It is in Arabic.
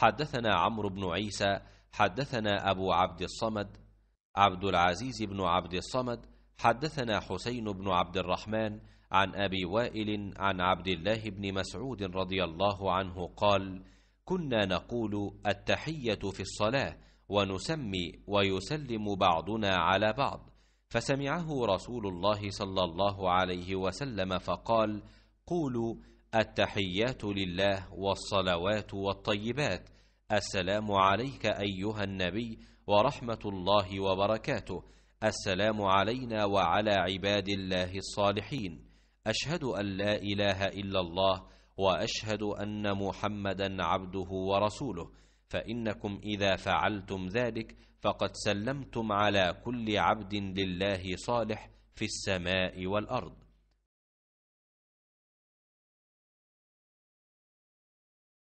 حدثنا عمرو بن عيسى حدثنا أبو عبد الصمد عبد العزيز بن عبد الصمد حدثنا حسين بن عبد الرحمن عن أبي وائل عن عبد الله بن مسعود رضي الله عنه قال كنا نقول التحية في الصلاة ونسمي ويسلم بعضنا على بعض فسمعه رسول الله صلى الله عليه وسلم فقال قولوا التحيات لله والصلوات والطيبات السلام عليك ايها النبي ورحمه الله وبركاته السلام علينا وعلى عباد الله الصالحين اشهد ان لا اله الا الله واشهد ان محمدا عبده ورسوله فانكم اذا فعلتم ذلك فقد سلمتم على كل عبد لله صالح في السماء والارض